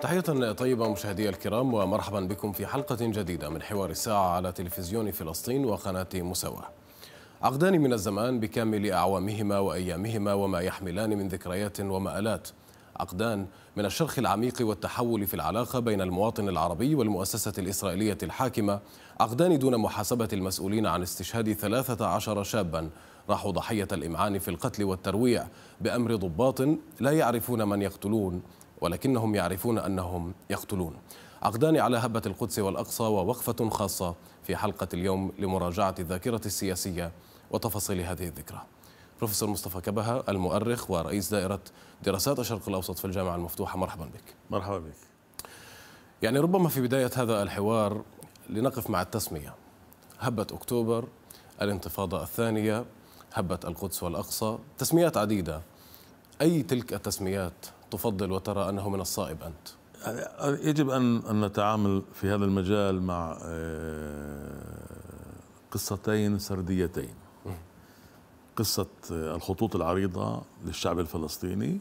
تحية طيبة مشاهدي الكرام ومرحبا بكم في حلقة جديدة من حوار الساعة على تلفزيون فلسطين وقناة مساواة عقدان من الزمان بكامل أعوامهما وأيامهما وما يحملان من ذكريات ومآلات عقدان من الشرخ العميق والتحول في العلاقة بين المواطن العربي والمؤسسة الإسرائيلية الحاكمة عقدان دون محاسبة المسؤولين عن استشهاد 13 شابا راحوا ضحية الإمعان في القتل والترويع بأمر ضباط لا يعرفون من يقتلون ولكنهم يعرفون أنهم يقتلون عقدان على هبة القدس والأقصى ووقفة خاصة في حلقة اليوم لمراجعة الذاكرة السياسية وتفاصيل هذه الذكرى بروفيسور مصطفى كبهة المؤرخ ورئيس دائرة دراسات الشرق الأوسط في الجامعة المفتوحة مرحبا بك مرحبا بك يعني ربما في بداية هذا الحوار لنقف مع التسمية هبة أكتوبر الانتفاضة الثانية هبة القدس والأقصى تسميات عديدة أي تلك التسميات تفضل وترى أنه من الصائب أنت؟ يجب أن أن نتعامل في هذا المجال مع آه، قصتين سرديتين قصة آه، الخطوط العريضة للشعب الفلسطيني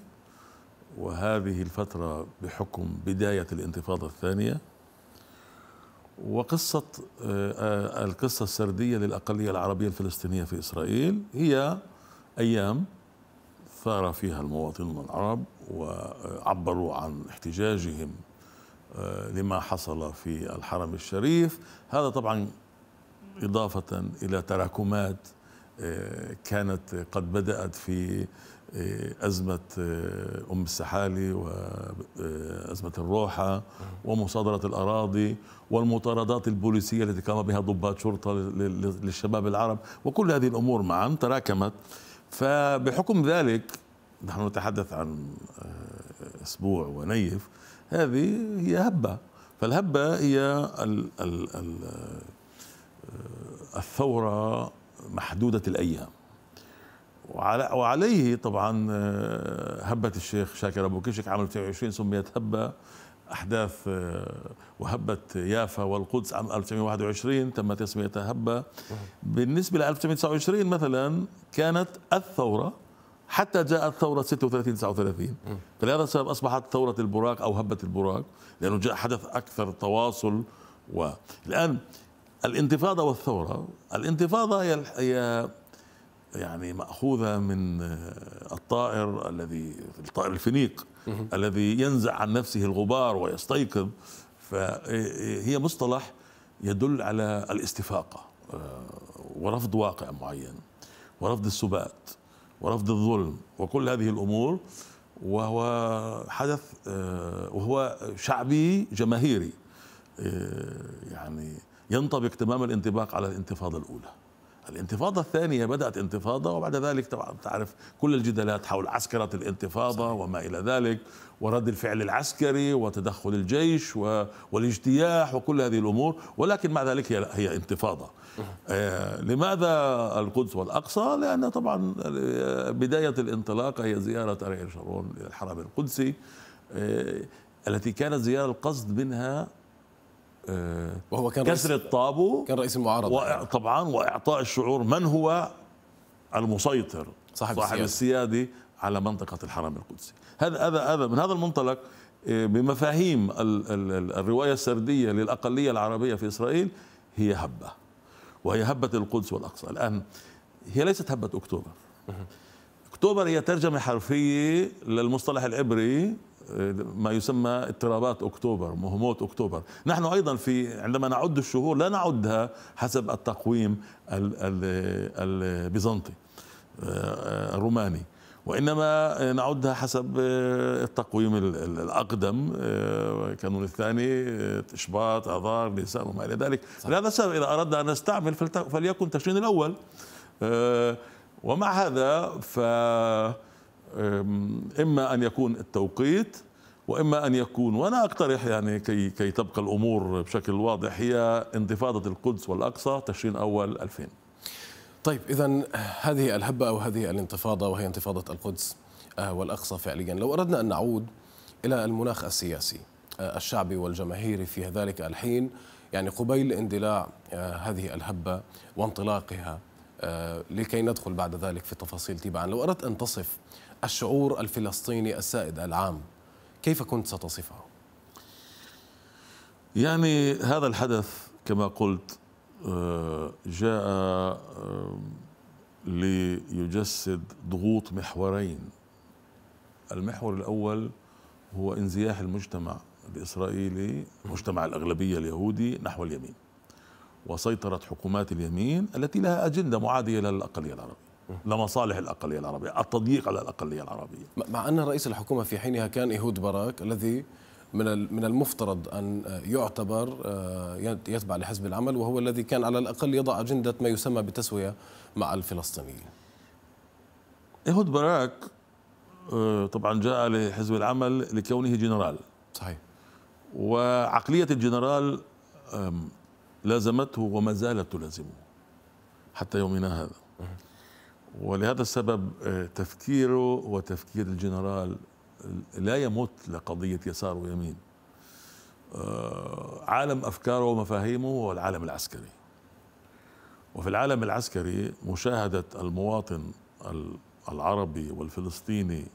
وهذه الفترة بحكم بداية الانتفاضة الثانية وقصة آه، آه، القصة السردية للأقلية العربية الفلسطينية في إسرائيل هي أيام ثار فيها المواطنون العرب وعبروا عن احتجاجهم لما حصل في الحرم الشريف هذا طبعا إضافة إلى تراكمات كانت قد بدأت في آه، أزمة آه، أم السحالي وأزمة آه، الروحة ومصادرة الأراضي والمطاردات البوليسية التي قام بها ضباط شرطة للشباب العرب وكل هذه الأمور معا تراكمت فبحكم ذلك نحن نتحدث عن أسبوع ونيف هذه هي هبة فالهبة هي الثورة محدودة الأيام وعليه طبعا آه، هبة الشيخ شاكر أبو كشك عام 1920 سميت هبة أحداث آه، وهبة يافا والقدس عام 1921 تم تسميتها هبة بالنسبة ل 1929 مثلا كانت الثورة حتى جاءت ثورة 36 39 فلهذا السبب أصبحت ثورة البراق أو هبة البراق لأنه جاء حدث أكثر تواصل والآن الانتفاضة والثورة الانتفاضة هي هي يعني مأخوذة من الطائر الذي الطائر الفينيق الذي ينزع عن نفسه الغبار ويستيقظ فهي مصطلح يدل على الاستفاقة آه، ورفض واقع معين ورفض السبات ورفض الظلم وكل هذه الأمور وهو حدث آه، وهو شعبي جماهيري آه، يعني ينطبق تمام الانطباق على الانتفاضة الأولى الانتفاضة الثانية بدأت انتفاضة وبعد ذلك طبعا تعرف كل الجدالات حول عسكرة الانتفاضة صحيح. وما إلى ذلك ورد الفعل العسكري وتدخل الجيش والاجتياح وكل هذه الأمور ولكن مع ذلك هي, هي انتفاضة آه لماذا القدس والأقصى؟ لأن طبعا آه، بداية الانطلاقة هي زيارة أريل شارون للحرم القدسي آه التي كانت زيارة القصد منها آه، وهو كان كسر الطابو كان رئيس المعارضه طبعا واعطاء الشعور من هو المسيطر صاحب, صاحب السيادة. السياده على منطقه الحرم القدسي هذا هذا هذا من هذا المنطلق آه، بمفاهيم الروايه السرديه للاقليه العربيه في اسرائيل هي هبه وهي هبه القدس والاقصى الان هي ليست هبه اكتوبر اكتوبر هي ترجمه حرفيه للمصطلح العبري ما يسمى اضطرابات اكتوبر مهمات اكتوبر نحن ايضا في عندما نعد الشهور لا نعدها حسب التقويم البيزنطي آه، الروماني وانما نعدها حسب آه، التقويم الاقدم آه، كانون الثاني شباط اذار نيسان وما الى ذلك لهذا السبب اذا اردنا ان نستعمل فليكن تشرين الاول ومع هذا ف اما ان يكون التوقيت واما ان يكون وانا اقترح يعني كي كي تبقى الامور بشكل واضح هي انتفاضه القدس والاقصى تشرين اول 2000 طيب اذا هذه الهبه او هذه الانتفاضه وهي انتفاضه القدس آه، والاقصى فعليا لو اردنا ان نعود الى المناخ السياسي آه، الشعبي والجماهيري في ذلك الحين يعني قبيل اندلاع آه، هذه الهبه وانطلاقها آه، لكي ندخل بعد ذلك في تفاصيل تبعا لو أردت أن تصف الشعور الفلسطيني السائد العام كيف كنت ستصفه؟ يعني هذا الحدث كما قلت آه، جاء آه، ليجسد ضغوط محورين المحور الأول هو انزياح المجتمع الإسرائيلي مجتمع الأغلبية اليهودي نحو اليمين وسيطرة حكومات اليمين التي لها أجندة معادية للأقلية العربية لمصالح الأقلية العربية التضييق على الأقلية العربية مع أن رئيس الحكومة في حينها كان إيهود باراك الذي من من المفترض ان يعتبر آه، يتبع لحزب العمل وهو الذي كان على الاقل يضع اجنده ما يسمى بالتسويه مع الفلسطينيين. ايهود باراك آه، طبعا جاء لحزب العمل لكونه جنرال. صحيح. وعقليه الجنرال لازمته وما زالت تلازمه حتى يومنا هذا ولهذا السبب آه، تفكيره وتفكير الجنرال لا يمت لقضية يسار ويمين آه، عالم أفكاره ومفاهيمه هو العالم العسكري وفي العالم العسكري مشاهدة المواطن العربي والفلسطيني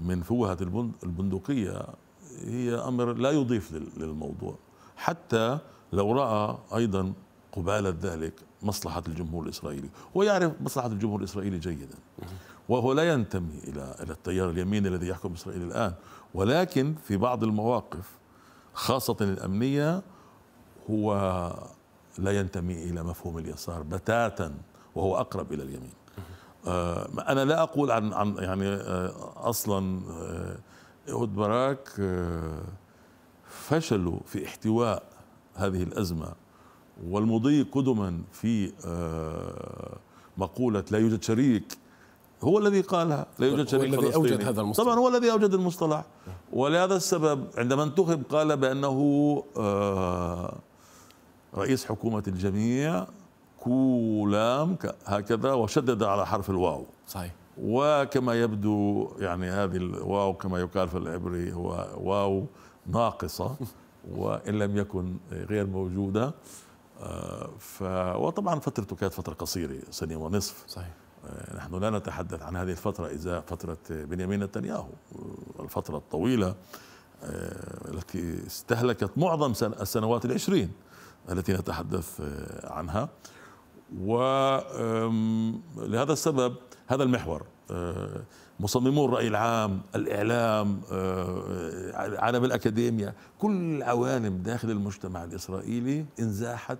من فوهة البندقية هي أمر لا يضيف للموضوع حتى لو رأى أيضا قبالة ذلك مصلحة الجمهور الإسرائيلي ويعرف مصلحة الجمهور الإسرائيلي جيدا وهو لا ينتمي إلى إلى التيار اليميني الذي يحكم إسرائيل الآن ولكن في بعض المواقف خاصة الأمنية هو لا ينتمي إلى مفهوم اليسار بتاتا وهو أقرب إلى اليمين آه، أنا لا أقول عن عن يعني آه، أصلا أود آه، باراك فشلوا في احتواء هذه الأزمة والمضي قدما في آه، مقولة لا يوجد شريك هو الذي قالها لا يوجد شريك هو الذي أوجد هذا المصطلح طبعا هو الذي أوجد المصطلح ولهذا السبب عندما انتخب قال بأنه آه، رئيس حكومة الجميع كولام هكذا وشدد على حرف الواو صحيح وكما يبدو يعني هذه الواو كما يقال في العبري هو واو ناقصة وان لم يكن غير موجوده آه، ف وطبعا فترته كانت فتره قصيره سنه ونصف صحيح آه، نحن لا نتحدث عن هذه الفتره اذا فتره بنيامين نتنياهو آه، الفتره الطويله التي استهلكت معظم السنوات العشرين التي نتحدث عنها ولهذا السبب هذا المحور مصممو الرأي العام الإعلام آه، عالم الأكاديميا كل العوالم داخل المجتمع الإسرائيلي انزاحت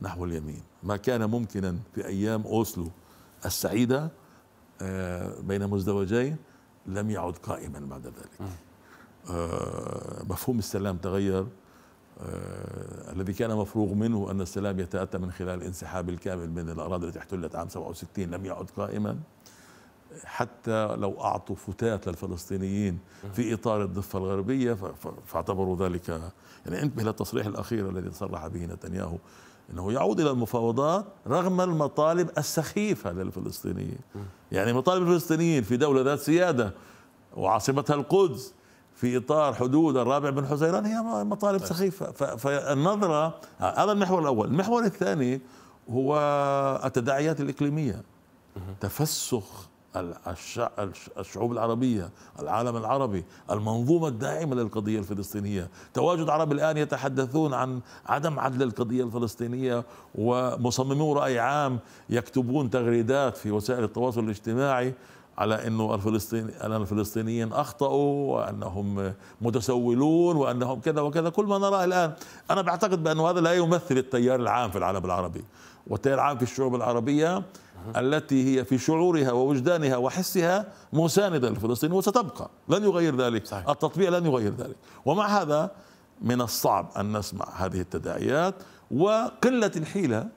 نحو اليمين ما كان ممكنا في أيام أوسلو السعيدة آه، بين مزدوجين لم يعد قائما بعد ذلك آه، مفهوم السلام تغير الذي كان مفروغ منه أن السلام يتأتى من خلال الانسحاب الكامل من الأراضي التي احتلت عام 67 لم يعد قائما حتى لو أعطوا فتات للفلسطينيين في إطار الضفة الغربية فاعتبروا ذلك يعني انتبه للتصريح الأخير الذي صرح به نتنياهو أنه يعود إلى المفاوضات رغم المطالب السخيفة للفلسطينيين يعني مطالب الفلسطينيين في دولة ذات سيادة وعاصمتها القدس في اطار حدود الرابع بن حزيران هي مطالب طيب. سخيفه فالنظره هذا المحور الاول، المحور الثاني هو التداعيات الاقليميه تفسخ الشعوب العربية العالم العربي المنظومة الداعمة للقضية الفلسطينية تواجد عرب الآن يتحدثون عن عدم عدل القضية الفلسطينية ومصممو رأي عام يكتبون تغريدات في وسائل التواصل الاجتماعي على انه الفلسطيني أن الفلسطينيين اخطاوا وانهم متسولون وانهم كذا وكذا كل ما نراه الان انا بعتقد بانه هذا لا يمثل التيار العام في العالم العربي والتيار العام في الشعوب العربيه التي هي في شعورها ووجدانها وحسها مساندة للفلسطينيين وستبقى لن يغير ذلك صحيح. التطبيع لن يغير ذلك ومع هذا من الصعب أن نسمع هذه التداعيات وقلة الحيلة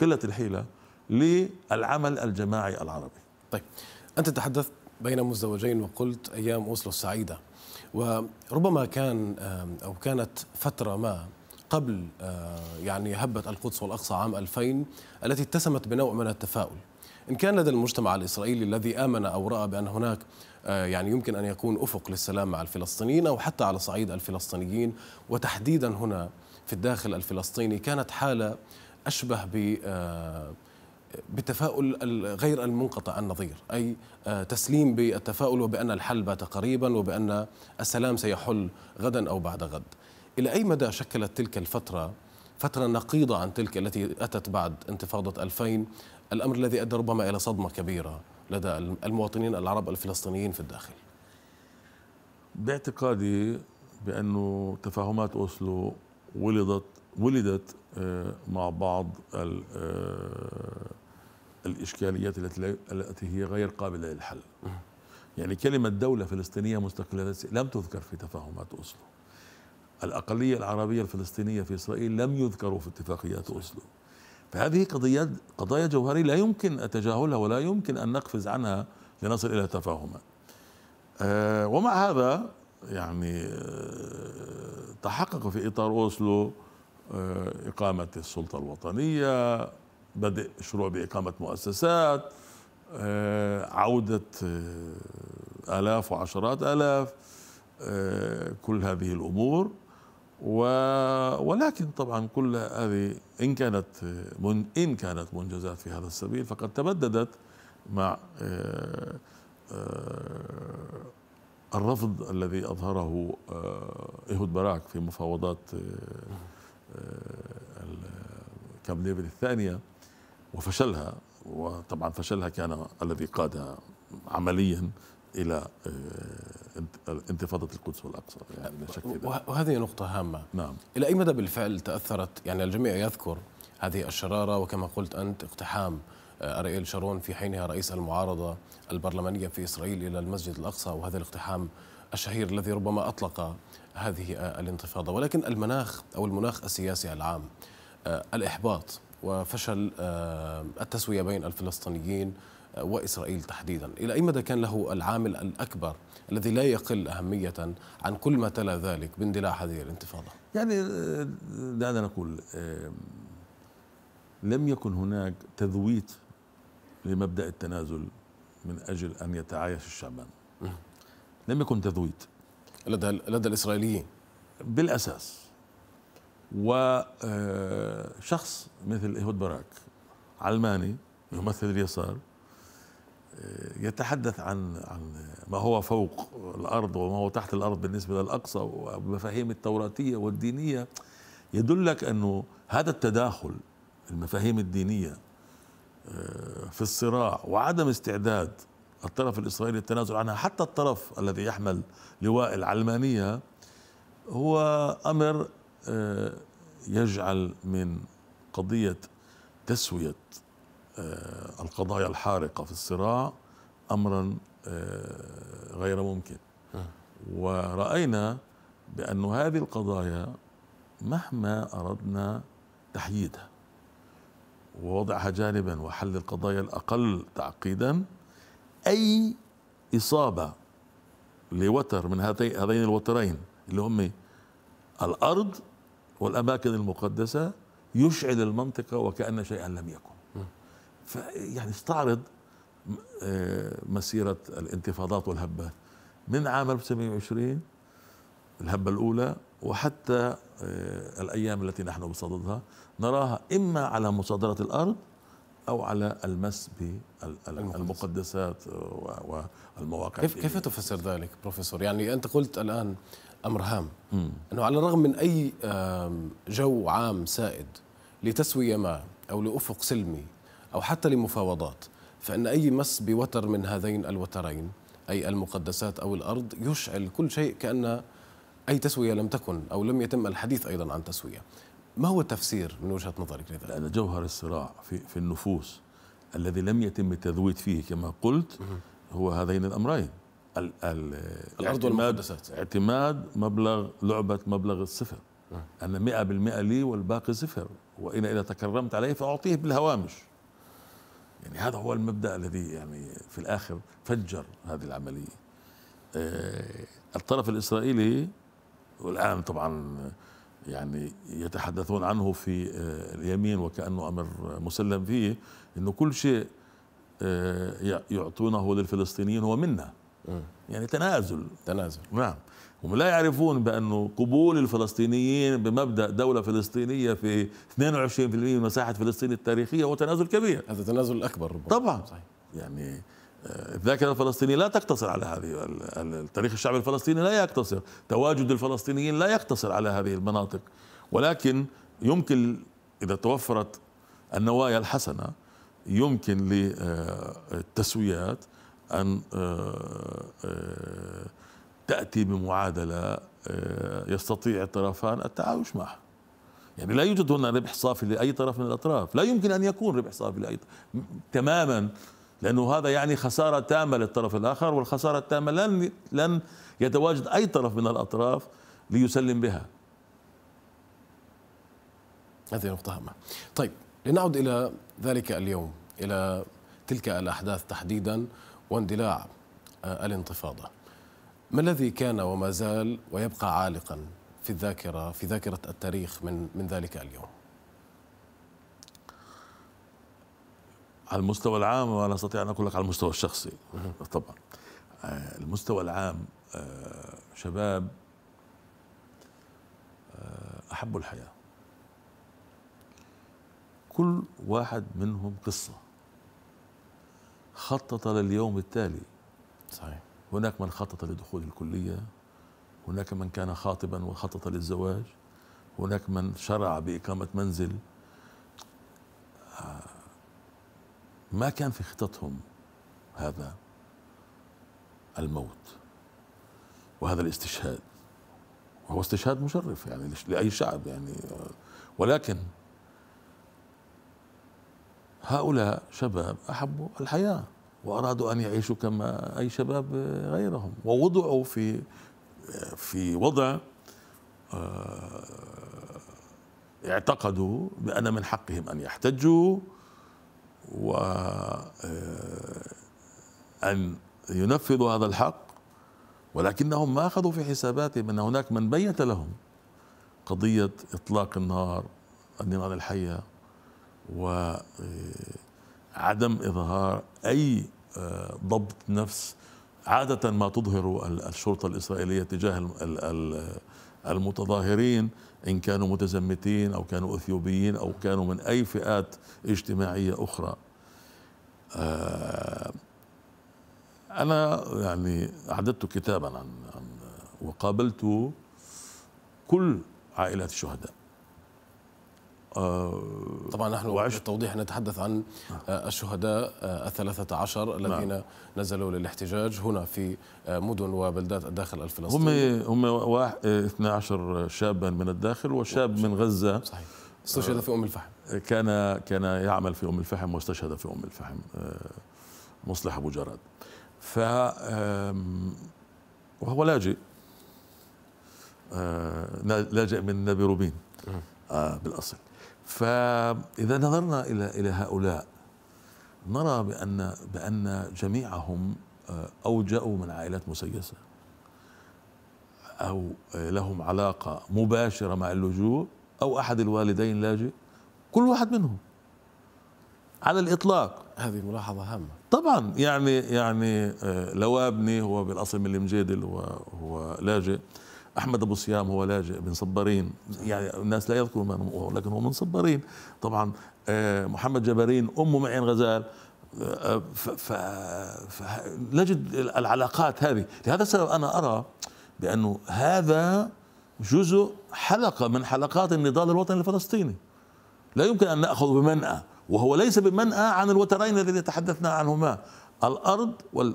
قلة الحيلة للعمل الجماعي العربي طيب أنت تحدثت بين مزدوجين وقلت أيام أوسلو السعيدة وربما كان أو كانت فترة ما قبل آه، يعني هبة القدس والأقصى عام 2000 التي اتسمت بنوع من التفاؤل إن كان لدى المجتمع الإسرائيلي الذي آمن أو رأى بأن هناك آه، يعني يمكن أن يكون أفق للسلام مع الفلسطينيين أو حتى على صعيد الفلسطينيين وتحديدا هنا في الداخل الفلسطيني كانت حالة أشبه ب آه، بالتفاؤل غير المنقطع النظير أي تسليم بالتفاؤل وبأن الحل بات قريبا وبأن السلام سيحل غدا أو بعد غد إلى أي مدى شكلت تلك الفترة فترة نقيضة عن تلك التي أتت بعد انتفاضة 2000 الأمر الذي أدى ربما إلى صدمة كبيرة لدى المواطنين العرب الفلسطينيين في الداخل باعتقادي بأنه تفاهمات أوسلو ولدت ولدت آه، مع بعض آه، الإشكاليات التي هي غير قابلة للحل يعني كلمة دولة فلسطينية مستقلة لم تذكر في تفاهمات أوسلو الأقلية العربية الفلسطينية في إسرائيل لم يذكروا في اتفاقيات أوسلو فهذه قضيات قضايا جوهرية لا يمكن تجاهلها ولا يمكن أن نقفز عنها لنصل إلى تفاهما آه، ومع هذا يعني آه، تحقق في إطار أوسلو آه، إقامة السلطة الوطنية بدء شروع بإقامة مؤسسات عودة آلاف وعشرات آلاف كل هذه الأمور و... ولكن طبعا كل هذه ان كانت من... ان كانت منجزات في هذا السبيل فقد تبددت مع آه، آه، الرفض الذي اظهره آه، ايهود باراك في مفاوضات كامب ديفيد الثانيه وفشلها وطبعا فشلها كان الذي قادها عمليا الى آه، انتفاضه القدس والاقصى يعني شك وهذه نقطه هامه نعم الى اي مدى بالفعل تاثرت يعني الجميع يذكر هذه الشراره وكما قلت انت اقتحام آه، أرييل شارون في حينها رئيس المعارضة البرلمانية في إسرائيل إلى المسجد الأقصى وهذا الاقتحام الشهير الذي ربما أطلق هذه آه، الانتفاضة ولكن المناخ أو المناخ السياسي العام الإحباط وفشل التسوية بين الفلسطينيين وإسرائيل تحديدا إلى أي مدى كان له العامل الأكبر الذي لا يقل أهمية عن كل ما تلا ذلك باندلاع هذه الانتفاضة يعني آه، دعنا نقول آه، لم يكن هناك تذويت لمبدأ التنازل من أجل أن يتعايش الشعبان لم يكن تذويت لدى لدى الإسرائيليين بالأساس وشخص آه، مثل إيهود باراك علماني يمثل اليسار يتحدث عن عن ما هو فوق الارض وما هو تحت الارض بالنسبه للاقصى والمفاهيم التوراتيه والدينيه يدلك انه هذا التداخل المفاهيم الدينيه آه، في الصراع وعدم استعداد الطرف الاسرائيلي للتنازل عنها حتى الطرف الذي يحمل لواء العلمانيه هو امر آه، يجعل من قضيه تسويه آه، القضايا الحارقة في الصراع أمرا آه، غير ممكن ورأينا بأن هذه القضايا مهما أردنا تحييدها ووضعها جانبا وحل القضايا الأقل تعقيدا أي إصابة لوتر من هذين الوترين اللي هم الأرض والأماكن المقدسة يشعل المنطقة وكأن شيئا لم يكن يعني استعرض آه، مسيرة الانتفاضات والهبات من عام 1920 الهبة الأولى وحتى آه، الأيام التي نحن بصددها نراها إما على مصادرة الأرض أو على المس بالمقدسات آه، والمواقع كيف كيف تفسر ذلك بروفيسور؟ يعني أنت قلت الآن أمر هام أنه على الرغم من أي جو عام سائد لتسوية ما أو لأفق سلمي أو حتى لمفاوضات فإن أي مس بوتر من هذين الوترين أي المقدسات أو الأرض يشعل كل شيء كأن أي تسوية لم تكن أو لم يتم الحديث أيضا عن تسوية ما هو التفسير من وجهة نظرك لذلك؟ لأن جوهر الصراع في, في النفوس الذي لم يتم التذويد فيه كما قلت هو هذين الأمرين الـ الـ الأرض والمقدسات اعتماد مبلغ لعبة مبلغ الصفر أنا مئة بالمئة لي والباقي صفر وإن إذا تكرمت عليه فأعطيه بالهوامش يعني هذا هو المبدا الذي يعني في الاخر فجر هذه العمليه آه، الطرف الاسرائيلي والان طبعا يعني يتحدثون عنه في آه، اليمين وكانه امر مسلم فيه انه كل شيء آه، يعطونه للفلسطينيين هو منا يعني تنازل تنازل نعم هم لا يعرفون بأنه قبول الفلسطينيين بمبدأ دولة فلسطينية في 22% من مساحة فلسطين التاريخية هو تنازل كبير هذا تنازل أكبر ربما. طبعا صحيح. يعني آه، الذاكرة الفلسطينية لا تقتصر على هذه التاريخ الشعب الفلسطيني لا يقتصر تواجد الفلسطينيين لا يقتصر على هذه المناطق ولكن يمكن إذا توفرت النوايا الحسنة يمكن للتسويات آه، أن آه، تأتي بمعادلة آه، يستطيع الطرفان التعايش معها يعني لا يوجد هنا ربح صافي لأي طرف من الأطراف لا يمكن أن يكون ربح صافي لأي طرف تماما لأنه هذا يعني خسارة تامة للطرف الآخر والخسارة التامة لن لن يتواجد أي طرف من الأطراف ليسلم بها هذه نقطة هامة طيب لنعد إلى ذلك اليوم إلى تلك الأحداث تحديدا واندلاع آه، الانتفاضة ما الذي كان وما زال ويبقى عالقا في الذاكرة في ذاكرة التاريخ من من ذلك اليوم؟ على المستوى العام ولا استطيع ان اقول لك على المستوى الشخصي طبعا آه، المستوى العام آه، شباب آه، احبوا الحياه كل واحد منهم قصه خطط لليوم التالي صحيح هناك من خطط لدخول الكلية هناك من كان خاطبا وخطط للزواج هناك من شرع بإقامة منزل آه، ما كان في خططهم هذا الموت وهذا الاستشهاد وهو استشهاد مشرف يعني لأي شعب يعني ولكن هؤلاء شباب أحبوا الحياة وارادوا ان يعيشوا كما اي شباب غيرهم ووضعوا في في وضع آه، اعتقدوا بان من حقهم ان يحتجوا و آه، ان ينفذوا هذا الحق ولكنهم ما اخذوا في حساباتهم ان هناك من بيت لهم قضيه اطلاق النار النيران الحيه و آه، عدم إظهار أي آه، ضبط نفس عادة ما تظهر الشرطة الإسرائيلية تجاه المتظاهرين إن كانوا متزمتين أو كانوا أثيوبيين أو كانوا من أي فئات اجتماعية أخرى آه، أنا يعني أعددت كتابا عن وقابلت كل عائلات الشهداء طبعا نحن وعشت التوضيح نتحدث عن آه، الشهداء آه، الثلاثة عشر نعم. الذين نعم. نزلوا للاحتجاج هنا في آه، مدن وبلدات الداخل الفلسطيني هم هم واحد 12 شابا من الداخل وشاب من غزة صحيح استشهد في أم الفحم كان كان يعمل في أم الفحم واستشهد في أم الفحم مصلح أبو جراد ف وهو لاجئ لاجئ من نبي روبين بالاصل فإذا نظرنا إلى إلى هؤلاء نرى بأن بأن جميعهم آه، أو جاءوا من عائلات مسيسة أو لهم علاقة مباشرة مع اللجوء أو أحد الوالدين لاجئ كل واحد منهم على الإطلاق هذه ملاحظة هامة طبعا يعني يعني آه، لوابني هو بالأصل من المجيدل وهو لاجئ احمد ابو صيام هو لاجئ من صبارين يعني الناس لا يذكروا من هو لكن هو من صبارين طبعا آه، محمد جبرين امه معين غزال آه، فنجد العلاقات هذه لهذا السبب انا ارى بانه هذا جزء حلقه من حلقات النضال الوطني الفلسطيني لا يمكن ان ناخذ بمنأى وهو ليس بمنأى عن الوترين الذي تحدثنا عنهما الارض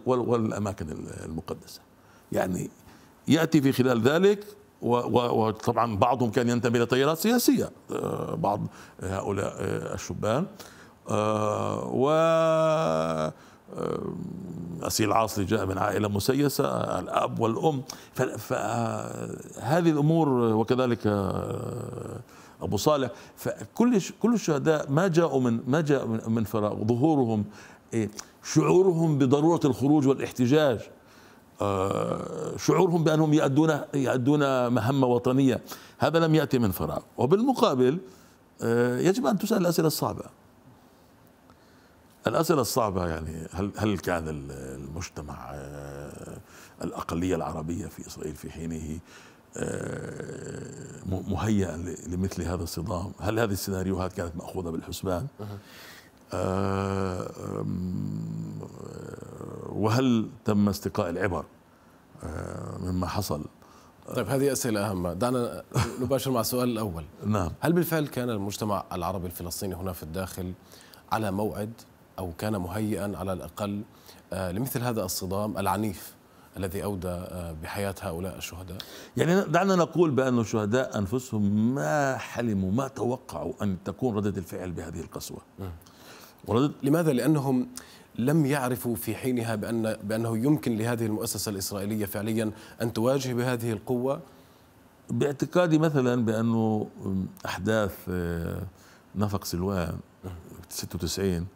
والاماكن المقدسه يعني ياتي في خلال ذلك وطبعا بعضهم كان ينتمي لتيارات سياسيه آه، بعض هؤلاء آه، الشبان آه، و أسيل عاصلي جاء من عائلة مسيسة الأب والأم فهذه الأمور وكذلك أبو صالح فكل كل الشهداء ما جاءوا من ما جاءوا من فراغ ظهورهم إيه، شعورهم بضرورة الخروج والاحتجاج آه، شعورهم بانهم يؤدون يؤدون مهمه وطنيه هذا لم ياتي من فراغ وبالمقابل آه، يجب ان تسال الاسئله الصعبه الاسئله الصعبه يعني هل هل كان المجتمع آه، الاقليه العربيه في اسرائيل في حينه مهيئا لمثل هذا الصدام هل هذه السيناريوهات كانت مأخوذة بالحسبان آه، آه، وهل تم استقاء العبر آه، مما حصل طيب هذه أسئلة اهمه دعنا نباشر مع السؤال الأول نعم هل بالفعل كان المجتمع العربي الفلسطيني هنا في الداخل على موعد أو كان مهيئا على الأقل لمثل هذا الصدام العنيف الذي أودى بحياة هؤلاء الشهداء يعني دعنا نقول بأن الشهداء أنفسهم ما حلموا ما توقعوا أن تكون ردة الفعل بهذه القسوة وردد؟ لماذا؟ لأنهم لم يعرفوا في حينها بأن بأنه يمكن لهذه المؤسسة الإسرائيلية فعليا أن تواجه بهذه القوة باعتقادي مثلا بأنه أحداث آه، نفق سلوان 96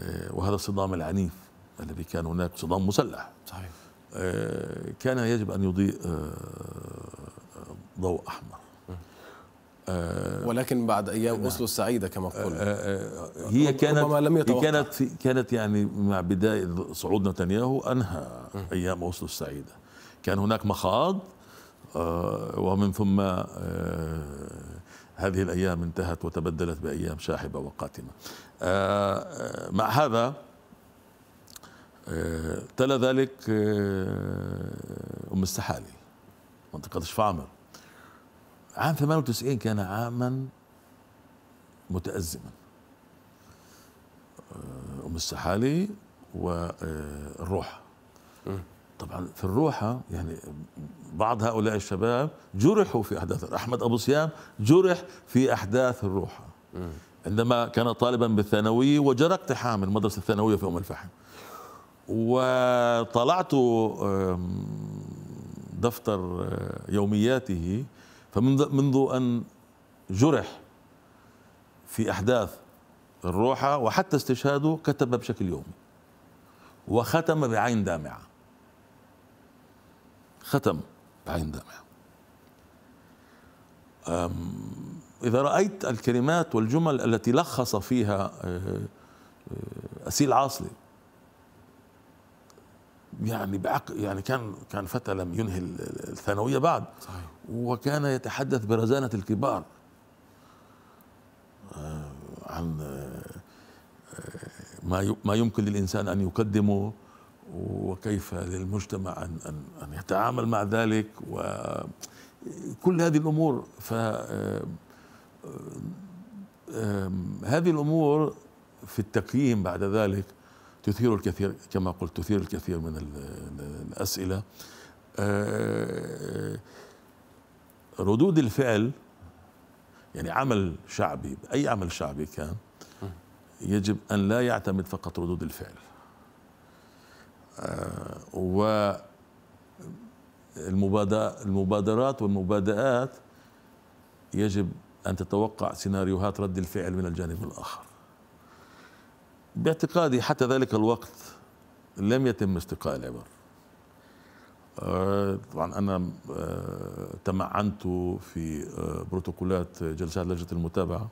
آه، وهذا الصدام العنيف الذي كان هناك صدام مسلح صحيح آه، كان يجب أن يضيء ضوء أحمر آه، ولكن بعد ايام نعم. السعيده كما آه، قلنا آه، هي كانت ربما لم يتوقع. هي كانت كانت يعني مع بدايه صعود نتنياهو انهى ايام اسلو السعيده كان هناك مخاض ومن ثم هذه الايام انتهت وتبدلت بايام شاحبه وقاتمه مع هذا تلا ذلك ام السحالي منطقه شفعمر عام 98 كان عاما متأزما آه، أم السحالي والروحة آه، طبعا في الروحة يعني بعض هؤلاء الشباب جرحوا في أحداث أحمد أبو صيام جرح في أحداث الروحة عندما كان طالبا بالثانوية وجرى اقتحام المدرسة الثانوية في أم الفحم وطلعت دفتر آه، يومياته فمنذ منذ أن جرح في أحداث الروحة وحتى استشهاده كتب بشكل يومي وختم بعين دامعة ختم بعين دامعة إذا رأيت الكلمات والجمل التي لخص فيها آه، آه، أسيل عاصلي يعني بعق يعني كان كان فتى لم ينهي الثانويه بعد صحيح. وكان يتحدث برزانه الكبار آه، عن آه، ما ما يمكن للانسان ان يقدمه وكيف للمجتمع ان ان ان يتعامل مع ذلك وكل هذه الامور ف آه، هذه الامور في التقييم بعد ذلك تثير الكثير كما قلت تثير الكثير من الأسئلة آه، ردود الفعل يعني عمل شعبي أي عمل شعبي كان يجب أن لا يعتمد فقط ردود الفعل آه، و المبادرات والمبادئات يجب أن تتوقع سيناريوهات رد الفعل من الجانب الآخر باعتقادي حتى ذلك الوقت لم يتم استقاء العبر آه، طبعا أنا آه، تمعنت في آه، بروتوكولات جلسات لجنة المتابعة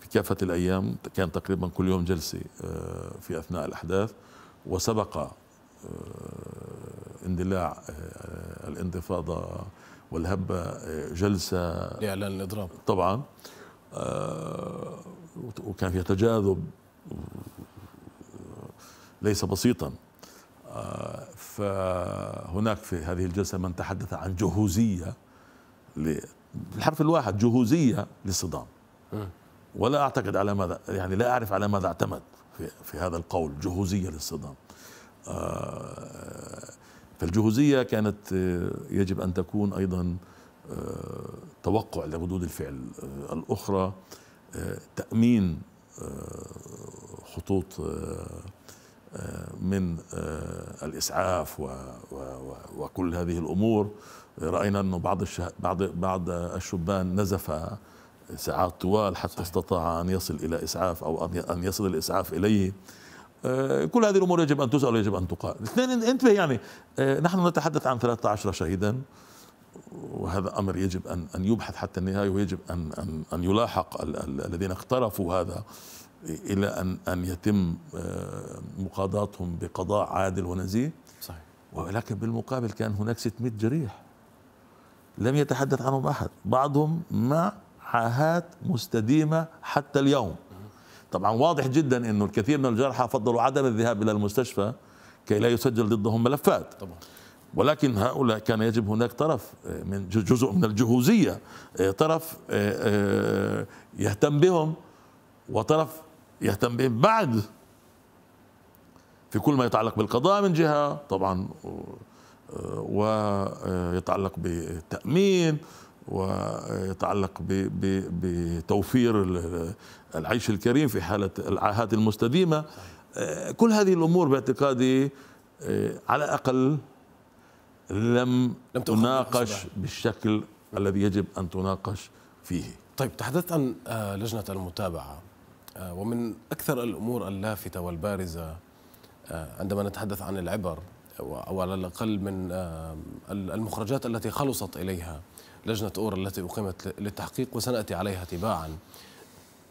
في كافة الأيام كان تقريبا كل يوم جلسة في أثناء الأحداث وسبق اندلاع الانتفاضة والهبة جلسة لإعلان الإضراب طبعا وكان فيها تجاذب ليس بسيطا آه، فهناك في هذه الجلسة من تحدث عن جهوزية بالحرف الواحد جهوزية للصدام ولا أعتقد على ماذا يعني لا أعرف على ماذا اعتمد في, في هذا القول جهوزية للصدام آه، فالجهوزية كانت آه، يجب أن تكون أيضا توقع لردود الفعل الأخرى تأمين خطوط آه، آه، من آه، الاسعاف وكل هذه الامور راينا انه بعض بعض بعض الشبان نزف ساعات طوال حتى صحيح. استطاع ان يصل الى اسعاف او ان يصل الاسعاف اليه كل هذه الامور يجب ان تسال ويجب ان تقال اثنين انتبه يعني نحن نتحدث عن 13 شهيدا وهذا امر يجب ان ان يبحث حتى النهايه ويجب ان ان ان يلاحق الذين اقترفوا هذا الى ان ان يتم آه، مقاضاتهم بقضاء عادل ونزيه صحيح ولكن بالمقابل كان هناك 600 جريح لم يتحدث عنهم احد بعضهم مع حاهات مستديمه حتى اليوم طبعا واضح جدا انه الكثير من الجرحى فضلوا عدم الذهاب الى المستشفى كي لا يسجل ضدهم ملفات طبعا ولكن هؤلاء كان يجب هناك طرف آه، من جزء من الجهوزيه آه، طرف يهتم بهم وطرف يهتم بهم بعد في كل ما يتعلق بالقضاء من جهة طبعا ويتعلق بالتأمين ويتعلق بتوفير العيش الكريم في حالة العاهات المستديمة كل هذه الأمور باعتقادي آه، على الأقل لم, لم تناقش بالشكل الذي يجب أن تناقش فيه طيب تحدثت عن آه، لجنة المتابعة آه، ومن أكثر الأمور اللافتة والبارزة آه، عندما نتحدث عن العبر أو على الأقل من آه، المخرجات التي خلصت إليها لجنة أور التي أقيمت للتحقيق وسنأتي عليها تباعا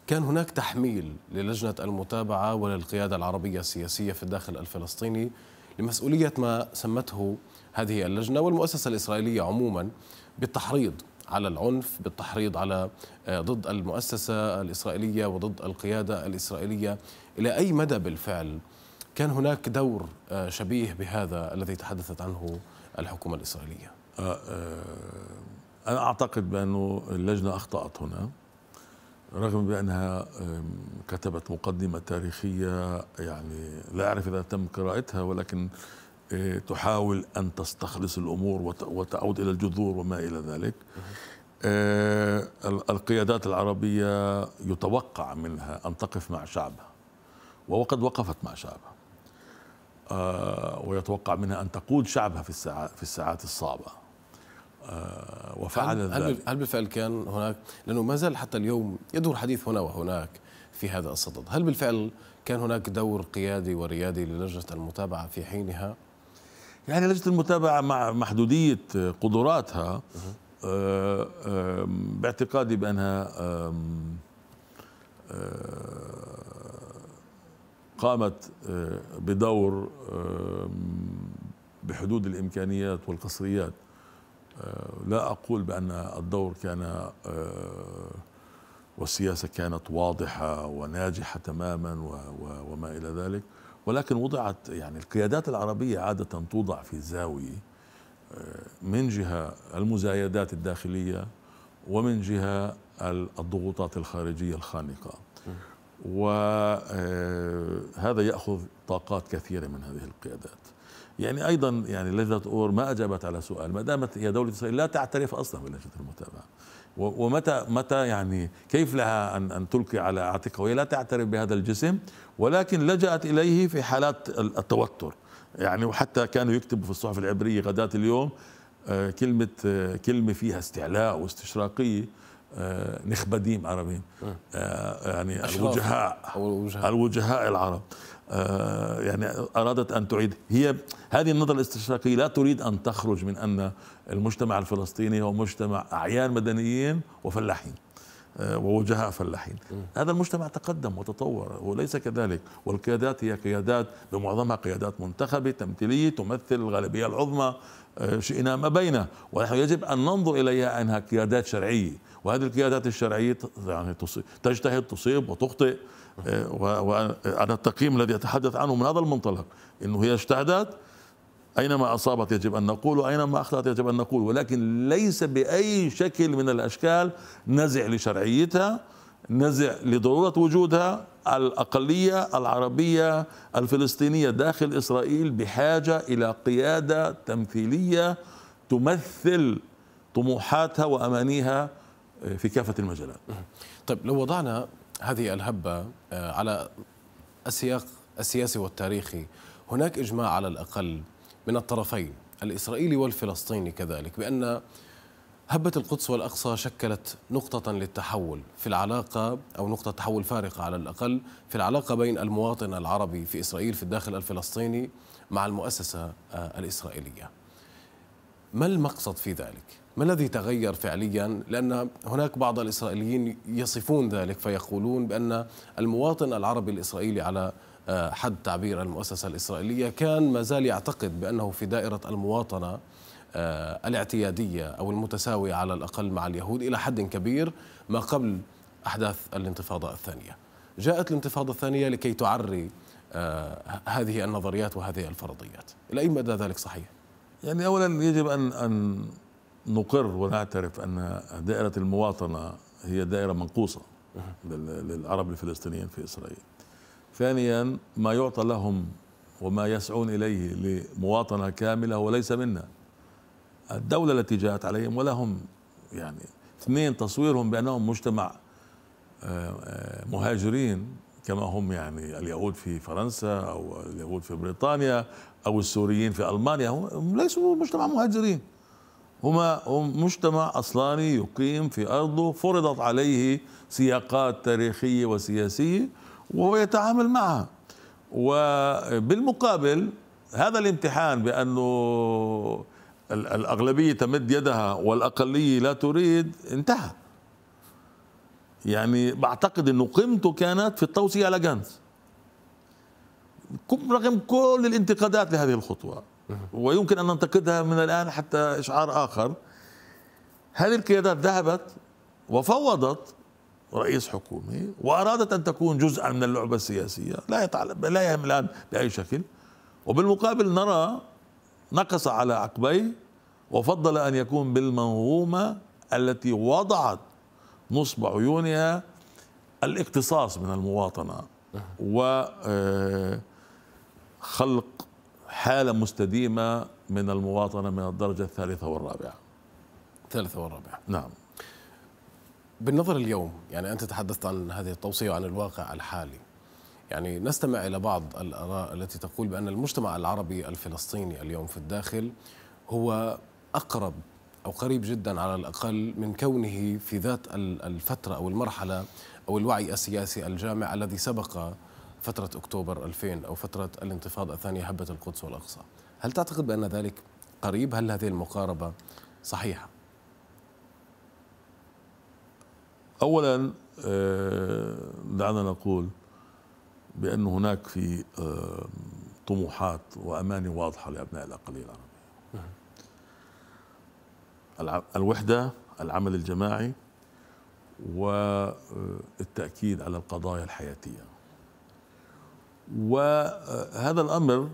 كان هناك تحميل للجنة المتابعة وللقيادة العربية السياسية في الداخل الفلسطيني لمسؤولية ما سمته هذه اللجنة والمؤسسة الإسرائيلية عموما بالتحريض على العنف بالتحريض على آه، ضد المؤسسة الإسرائيلية وضد القيادة الإسرائيلية إلى أي مدى بالفعل كان هناك دور آه، شبيه بهذا الذي تحدثت عنه الحكومة الإسرائيلية آه، أنا أعتقد بأنه اللجنة أخطأت هنا رغم بأنها كتبت مقدمة تاريخية يعني لا أعرف إذا تم قراءتها ولكن إيه، تحاول أن تستخلص الأمور وتعود إلى الجذور وما إلى ذلك إيه، القيادات العربية يتوقع منها أن تقف مع شعبها وقد وقفت مع شعبها آه، ويتوقع منها أن تقود شعبها في الساعات, في الساعات الصعبة آه، وفعل هل ذلك هل بالفعل كان هناك لأنه ما زال حتى اليوم يدور حديث هنا وهناك في هذا الصدد هل بالفعل كان هناك دور قيادي وريادي للجنة المتابعة في حينها يعني لجنه المتابعه مع محدوديه قدراتها آه، باعتقادي بانها آه، قامت آه، بدور بحدود الامكانيات والقصريات لا اقول بان الدور كان والسياسه كانت واضحه وناجحه تماما وما الى ذلك ولكن وضعت يعني القيادات العربية عادة توضع في زاوية آه، من جهة المزايدات الداخلية ومن جهة الضغوطات الخارجية الخانقة وهذا آه، يأخذ طاقات كثيرة من هذه القيادات يعني أيضا يعني لجنة أور ما أجابت على سؤال ما دامت هي دولة إسرائيل لا تعترف أصلا بلجنة المتابعة ومتى متى يعني كيف لها ان ان تلقي على عاتقها وهي لا تعترف بهذا الجسم ولكن لجأت اليه في حالات التوتر يعني وحتى كانوا يكتبوا في الصحف العبريه غداة اليوم آه، كلمه آه، كلمه فيها استعلاء واستشراقيه آه، نخبديم عربيين يعني الوجهاء الوجهاء العرب آه، يعني أرادت أن تعيد هي هذه النظرة الاستشراقية لا تريد أن تخرج من أن المجتمع الفلسطيني هو مجتمع أعيان مدنيين وفلاحين آه، ووجهاء فلاحين هذا المجتمع تقدم وتطور وليس كذلك والقيادات هي قيادات بمعظمها قيادات منتخبة تمثيلية تمثل الغالبية العظمى آه، شئنا ما بينه ونحن يجب أن ننظر إليها أنها قيادات شرعية وهذه القيادات الشرعية يعني تجتهد تصيب وتخطئ آه، وأنا التقييم الذي أتحدث عنه من هذا المنطلق أنه هي اجتهدت أينما أصابت يجب أن نقول وأينما أخطأت يجب أن نقول ولكن ليس بأي شكل من الأشكال نزع لشرعيتها نزع لضرورة وجودها الأقلية العربية الفلسطينية داخل إسرائيل بحاجة إلى قيادة تمثيلية تمثل طموحاتها وأمانيها آه، في كافة المجالات طيب لو وضعنا هذه الهبة آه، على السياق السياسي والتاريخي هناك إجماع على الأقل من الطرفين الإسرائيلي والفلسطيني كذلك بأن هبة القدس والأقصى شكلت نقطة للتحول في العلاقة أو نقطة تحول فارقة على الأقل في العلاقة بين المواطن العربي في إسرائيل في الداخل الفلسطيني مع المؤسسة آه، الإسرائيلية ما المقصد في ذلك؟ ما الذي تغير فعليا لأن هناك بعض الإسرائيليين يصفون ذلك فيقولون بأن المواطن العربي الإسرائيلي على آه، حد تعبير المؤسسة الإسرائيلية كان ما زال يعتقد بأنه في دائرة المواطنة آه، الاعتيادية أو المتساوية على الأقل مع اليهود إلى حد كبير ما قبل أحداث الانتفاضة الثانية جاءت الانتفاضة الثانية لكي تعري آه، هذه النظريات وهذه الفرضيات إلى أي مدى ذلك صحيح؟ يعني أولا يجب أن أن نقر ونعترف أن دائرة المواطنة هي دائرة منقوصة للعرب الفلسطينيين في إسرائيل ثانيا ما يعطى لهم وما يسعون إليه لمواطنة كاملة هو ليس منا الدولة التي جاءت عليهم ولهم يعني اثنين تصويرهم بأنهم مجتمع آه، آه، مهاجرين كما هم يعني اليهود في فرنسا أو اليهود في بريطانيا أو السوريين في ألمانيا هم ليسوا مجتمع مهاجرين هما مجتمع أصلاني يقيم في أرضه فرضت عليه سياقات تاريخية وسياسية وهو يتعامل معها وبالمقابل هذا الامتحان بأنه الأغلبية تمد يدها والأقلية لا تريد انتهى يعني بعتقد أنه قيمته كانت في التوصية على جانس رغم كل الانتقادات لهذه الخطوة ويمكن أن ننتقدها من الآن حتى إشعار آخر هذه القيادات ذهبت وفوضت رئيس حكومي وأرادت أن تكون جزءا من اللعبة السياسية لا يتعلم لا يهم الآن بأي شكل وبالمقابل نرى نقص على عقبيه وفضل أن يكون بالمنظومة التي وضعت نصب عيونها الاقتصاص من المواطنة وخلق آه، حالة مستديمة من المواطنة من الدرجة الثالثة والرابعة الثالثة والرابعة نعم بالنظر اليوم يعني أنت تحدثت عن هذه التوصية وعن الواقع الحالي يعني نستمع إلى بعض الآراء التي تقول بأن المجتمع العربي الفلسطيني اليوم في الداخل هو أقرب أو قريب جدا على الأقل من كونه في ذات الفترة أو المرحلة أو الوعي السياسي الجامع الذي سبق فترة أكتوبر 2000 أو فترة الانتفاضة الثانية هبة القدس والأقصى هل تعتقد بأن ذلك قريب؟ هل هذه المقاربة صحيحة؟ أولا آه، دعنا نقول بأن هناك في آه، طموحات وأمان واضحة لأبناء الأقلية العربية الوحدة العمل الجماعي والتأكيد على القضايا الحياتية وهذا الأمر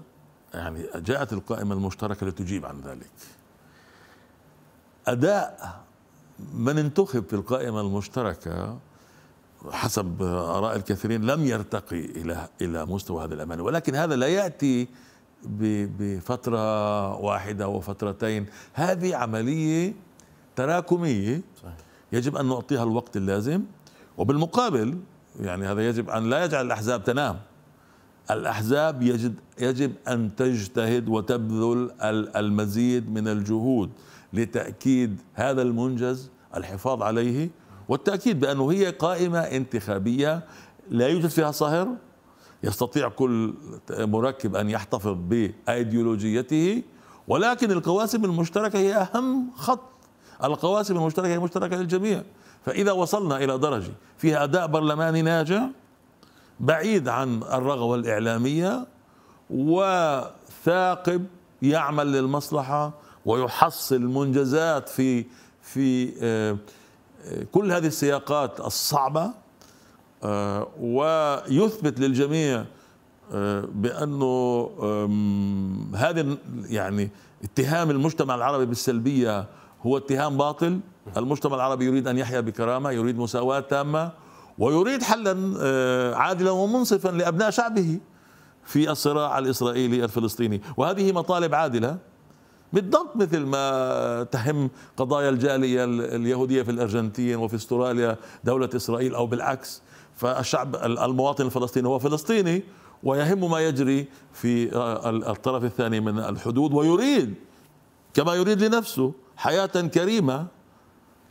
يعني جاءت القائمة المشتركة لتجيب عن ذلك أداء من انتخب في القائمة المشتركة حسب آراء الكثيرين لم يرتقي إلى إلى مستوى هذا الأمان ولكن هذا لا يأتي بفترة واحدة وفترتين هذه عملية تراكمية صحيح. يجب أن نعطيها الوقت اللازم وبالمقابل يعني هذا يجب أن لا يجعل الأحزاب تنام الأحزاب يجد يجب أن تجتهد وتبذل المزيد من الجهود لتأكيد هذا المنجز الحفاظ عليه والتأكيد بأنه هي قائمة انتخابية لا يوجد فيها صهر يستطيع كل مركب أن يحتفظ بأيديولوجيته ولكن القواسم المشتركة هي أهم خط القواسم المشتركة هي مشتركة للجميع فإذا وصلنا إلى درجة فيها أداء برلماني ناجح بعيد عن الرغوة الإعلامية وثاقب يعمل للمصلحة ويحصل منجزات في في آه، آه، كل هذه السياقات الصعبة آه، ويثبت للجميع بأنه هذا يعني اتهام المجتمع العربي بالسلبية هو اتهام باطل المجتمع العربي يريد أن يحيا بكرامة يريد مساواة تامة ويريد حلا آه، عادلا ومنصفا لابناء شعبه في الصراع الاسرائيلي الفلسطيني وهذه مطالب عادله بالضبط مثل ما تهم قضايا الجاليه اليهوديه في الارجنتين وفي استراليا دوله اسرائيل او بالعكس فالشعب المواطن الفلسطيني هو فلسطيني ويهم ما يجري في آه، الطرف الثاني من الحدود ويريد كما يريد لنفسه حياه كريمه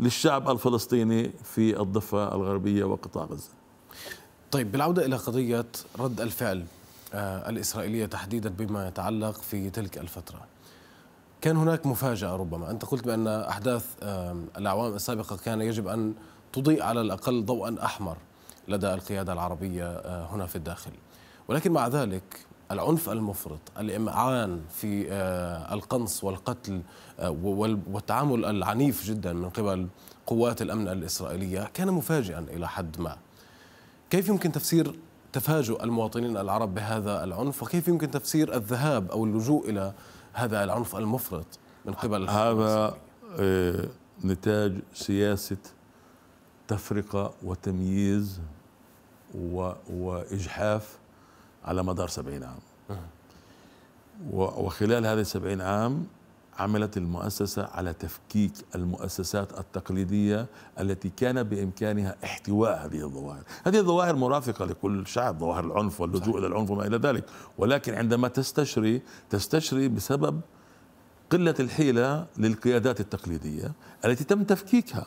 للشعب الفلسطيني في الضفة الغربية وقطاع غزة طيب بالعودة إلى قضية رد الفعل آه، الإسرائيلية تحديدا بما يتعلق في تلك الفترة كان هناك مفاجأة ربما أنت قلت بأن أحداث الأعوام السابقة كان يجب أن تضيء على الأقل ضوءا أحمر لدى القيادة العربية آه، هنا في الداخل ولكن مع ذلك العنف المفرط الإمعان في آه، القنص والقتل آه، والتعامل العنيف جدا من قبل قوات الأمن الإسرائيلية كان مفاجئا إلى حد ما كيف يمكن تفسير تفاجؤ المواطنين العرب بهذا العنف وكيف يمكن تفسير الذهاب أو اللجوء إلى هذا العنف المفرط من قبل هذا آه، نتاج سياسة تفرقة وتمييز وإجحاف على مدار سبعين عام وخلال هذه السبعين عام عملت المؤسسة على تفكيك المؤسسات التقليدية التي كان بإمكانها احتواء هذه الظواهر هذه الظواهر مرافقة لكل شعب ظواهر العنف واللجوء إلى العنف وما إلى ذلك ولكن عندما تستشري تستشري بسبب قلة الحيلة للقيادات التقليدية التي تم تفكيكها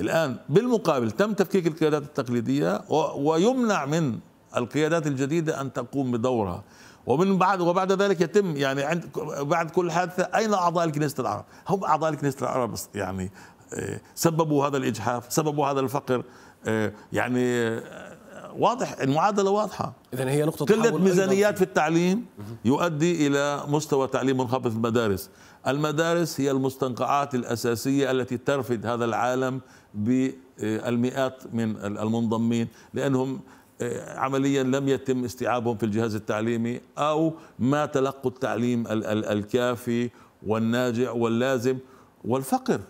الآن بالمقابل تم تفكيك القيادات التقليدية ويمنع من القيادات الجديدة أن تقوم بدورها ومن بعد وبعد ذلك يتم يعني عند بعد كل حادثة أين أعضاء الكنيسة العرب هم أعضاء الكنيسة العرب يعني آه، سببوا هذا الإجحاف سببوا هذا الفقر آه، يعني آه، واضح المعادله واضحه اذا هي نقطه قله ميزانيات في التعليم يؤدي الى مستوى تعليم منخفض في المدارس المدارس هي المستنقعات الاساسيه التي ترفد هذا العالم بالمئات من المنضمين لانهم آه، عمليا لم يتم استيعابهم في الجهاز التعليمي او ما تلقوا التعليم الكافي والناجع واللازم والفقر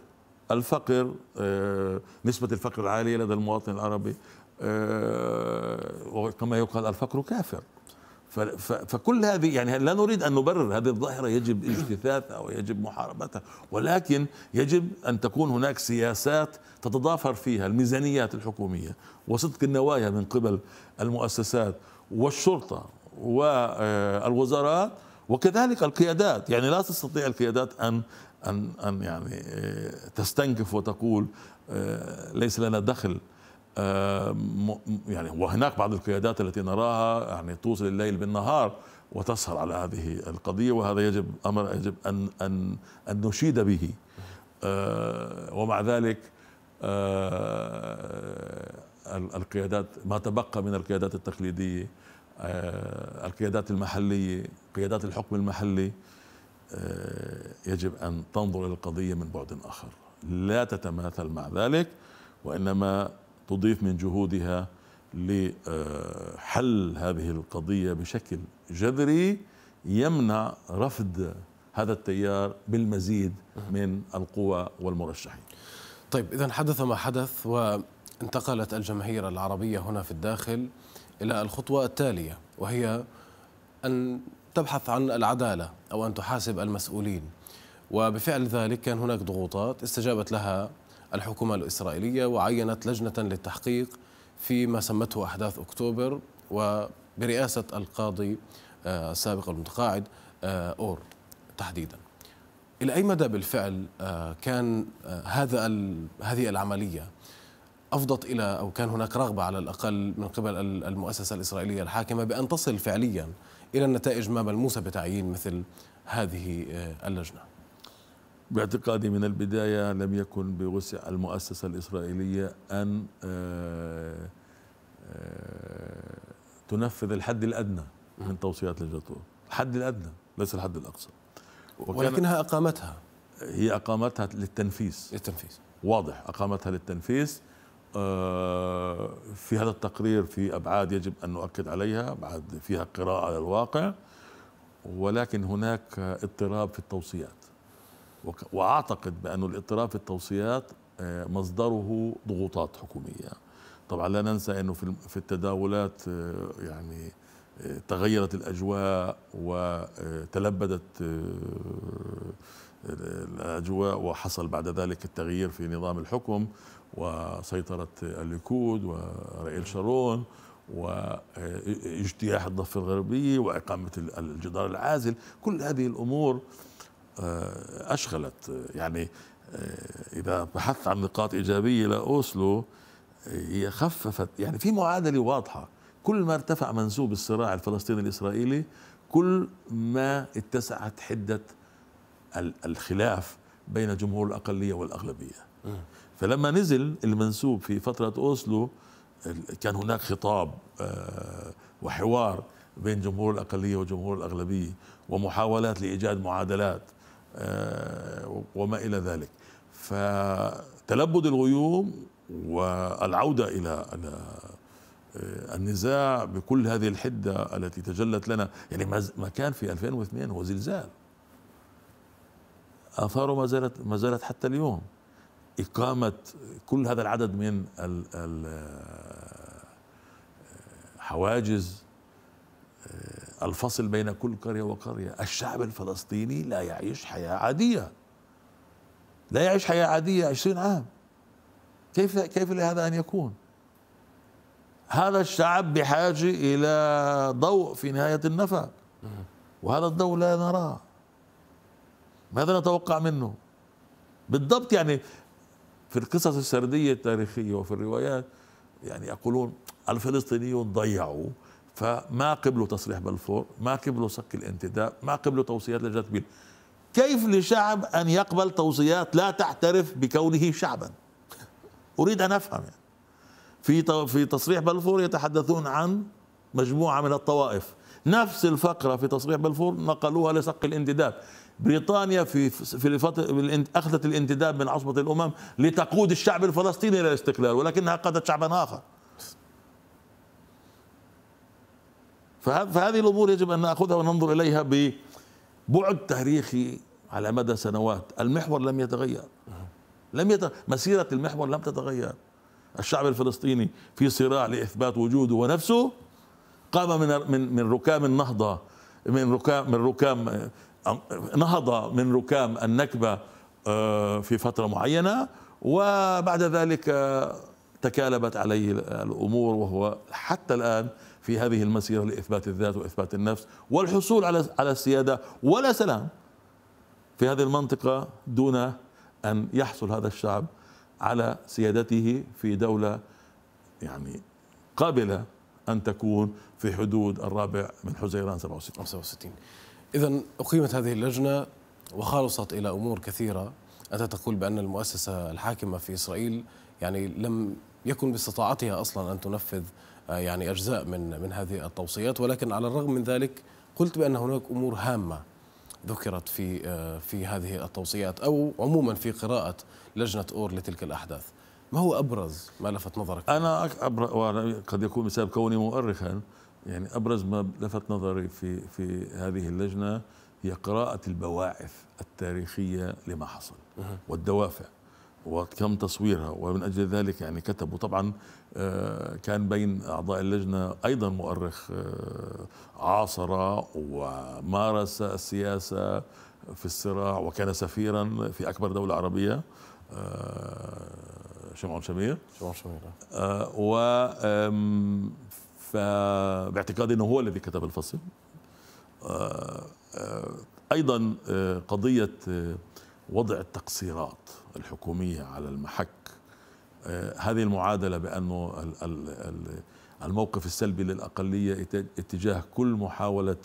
الفقر آه، نسبة الفقر العالية لدى المواطن العربي آه، وكما يقال الفقر كافر فكل هذه يعني لا نريد ان نبرر هذه الظاهره يجب اجتثاثها ويجب محاربتها ولكن يجب ان تكون هناك سياسات تتضافر فيها الميزانيات الحكوميه وصدق النوايا من قبل المؤسسات والشرطه والوزارات وكذلك القيادات يعني لا تستطيع القيادات ان ان ان يعني تستنكف وتقول آه، ليس لنا دخل يعني وهناك بعض القيادات التي نراها يعني توصل الليل بالنهار وتسهر على هذه القضيه وهذا يجب امر يجب ان ان ان نشيد به آه، ومع ذلك آه، القيادات ما تبقى من القيادات التقليديه آه، القيادات المحليه قيادات الحكم المحلي يجب ان تنظر الى القضيه من بعد اخر لا تتماثل مع ذلك وانما تضيف من جهودها لحل هذه القضية بشكل جذري يمنع رفض هذا التيار بالمزيد من القوى والمرشحين طيب إذا حدث ما حدث وانتقلت الجماهير العربية هنا في الداخل إلى الخطوة التالية وهي أن تبحث عن العدالة أو أن تحاسب المسؤولين وبفعل ذلك كان هناك ضغوطات استجابت لها الحكومة الإسرائيلية وعينت لجنة للتحقيق فيما سمته أحداث أكتوبر وبرئاسة القاضي آه، السابق المتقاعد آه، أور تحديدا إلى أي مدى بالفعل آه، كان هذا هذه العملية أفضت إلى أو كان هناك رغبة على الأقل من قبل المؤسسة الإسرائيلية الحاكمة بأن تصل فعليا إلى النتائج ما ملموسة بتعيين مثل هذه اللجنة باعتقادي من البداية لم يكن بوسع المؤسسة الإسرائيلية أن آه، آه، تنفذ الحد الأدنى من توصيات لجنة الحد الأدنى ليس الحد الأقصى ولكنها أقامتها هي أقامتها للتنفيذ للتنفيذ واضح أقامتها للتنفيذ آه، في هذا التقرير في أبعاد يجب أن نؤكد عليها أبعاد فيها قراءة للواقع ولكن هناك اضطراب في التوصيات واعتقد بأن الاضطراب في التوصيات آه، مصدره ضغوطات حكوميه طبعا لا ننسى انه في التداولات آه، يعني آه، تغيرت الاجواء وتلبدت الاجواء وحصل بعد ذلك التغيير في نظام الحكم وسيطره الليكود ورئيل شارون واجتياح الضفه الغربيه واقامه الجدار العازل كل هذه الامور آه، أشغلت آه، يعني آه، إذا بحثت عن نقاط إيجابية لأوسلو هي خففت يعني في معادلة واضحة كل ما ارتفع منسوب الصراع الفلسطيني الإسرائيلي كل ما اتسعت حدة الخلاف بين جمهور الأقلية والأغلبية فلما نزل المنسوب في فترة أوسلو كان هناك خطاب وحوار بين جمهور الأقلية وجمهور الأغلبية ومحاولات لإيجاد معادلات آه، وما إلى ذلك فتلبد الغيوم والعودة إلى آه، النزاع بكل هذه الحدة التي تجلت لنا يعني ما كان في 2002 هو زلزال آثاره ما زالت, ما زالت حتى اليوم إقامة كل هذا العدد من الحواجز آه، الفصل بين كل قرية وقرية الشعب الفلسطيني لا يعيش حياة عادية لا يعيش حياة عادية عشرين عام كيف كيف لهذا أن يكون هذا الشعب بحاجة إلى ضوء في نهاية النفق وهذا الضوء لا نراه ماذا نتوقع منه بالضبط يعني في القصص السردية التاريخية وفي الروايات يعني يقولون الفلسطينيون ضيعوا فما قبلوا تصريح بلفور ما قبلوا صك الانتداب ما قبلوا توصيات لجنة بيل كيف لشعب أن يقبل توصيات لا تعترف بكونه شعبا أريد أن أفهم يعني. في في تصريح بلفور يتحدثون عن مجموعة من الطوائف نفس الفقرة في تصريح بلفور نقلوها لصك الانتداب بريطانيا في في أخذت الانتداب من عصبة الأمم لتقود الشعب الفلسطيني إلى الاستقلال ولكنها قادت شعبا آخر فهذه الامور يجب ان ناخذها وننظر اليها ببعد تاريخي على مدى سنوات المحور لم يتغير لم يت... مسيره المحور لم تتغير الشعب الفلسطيني في صراع لاثبات وجوده ونفسه قام من من من ركام النهضه من ركام من ركام نهض من ركام النكبه آه، في فتره معينه وبعد ذلك آه، تكالبت عليه الامور وهو حتى الان في هذه المسيره لاثبات الذات واثبات النفس والحصول على على السياده ولا سلام في هذه المنطقه دون ان يحصل هذا الشعب على سيادته في دوله يعني قابله ان تكون في حدود الرابع من حزيران 67 اذا اقيمت هذه اللجنه وخالصت الى امور كثيره انت تقول بان المؤسسه الحاكمه في اسرائيل يعني لم يكن باستطاعتها اصلا ان تنفذ آه، يعني اجزاء من من هذه التوصيات ولكن على الرغم من ذلك قلت بان هناك امور هامه ذكرت في آه، في هذه التوصيات او عموما في قراءه لجنه اور لتلك الاحداث ما هو ابرز ما لفت نظرك انا قد يكون بسبب كوني مؤرخا يعني ابرز ما لفت نظري في في هذه اللجنه هي قراءه البواعث التاريخيه لما حصل والدوافع وكم تصويرها ومن أجل ذلك يعني كتب وطبعا آه، كان بين أعضاء اللجنة أيضا مؤرخ آه، عاصر ومارس السياسة في الصراع وكان سفيرا في أكبر دولة عربية آه، شمعون شمير شمعون شمير نعم. و فباعتقادي انه هو الذي كتب الفصل ايضا قضيه وضع التقصيرات الحكومية على المحك آه، هذه المعادلة بأنه الموقف السلبي للأقلية اتجاه كل محاولة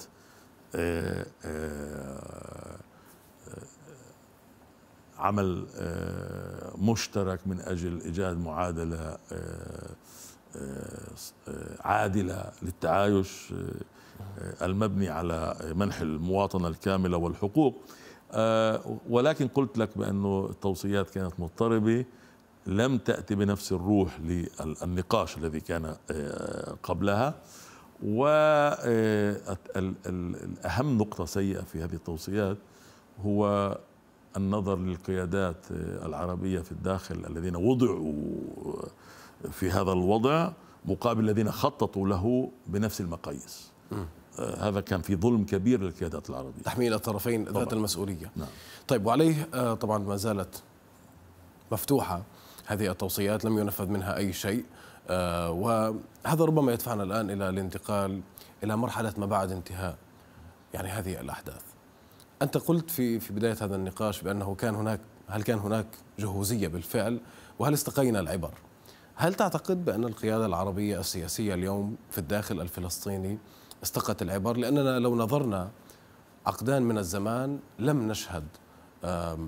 آه، آه، عمل مشترك من أجل إيجاد معادلة عادلة للتعايش المبني على منح المواطنة الكاملة والحقوق آه، ولكن قلت لك بأنه التوصيات كانت مضطربة لم تأتي بنفس الروح للنقاش الذي كان آه، قبلها والأهم آه، نقطة سيئة في هذه التوصيات هو النظر للقيادات العربية في الداخل الذين وضعوا في هذا الوضع مقابل الذين خططوا له بنفس المقاييس آه، هذا كان في ظلم كبير للقيادات العربية تحميل الطرفين طبعًا. ذات المسؤولية نعم. طيب وعليه آه، طبعا ما زالت مفتوحة هذه التوصيات لم ينفذ منها أي شيء آه، وهذا ربما يدفعنا الآن إلى الانتقال إلى مرحلة ما بعد انتهاء يعني هذه الأحداث أنت قلت في في بداية هذا النقاش بأنه كان هناك هل كان هناك جهوزية بالفعل وهل استقينا العبر هل تعتقد بأن القيادة العربية السياسية اليوم في الداخل الفلسطيني استقت العبر لأننا لو نظرنا عقدان من الزمان لم نشهد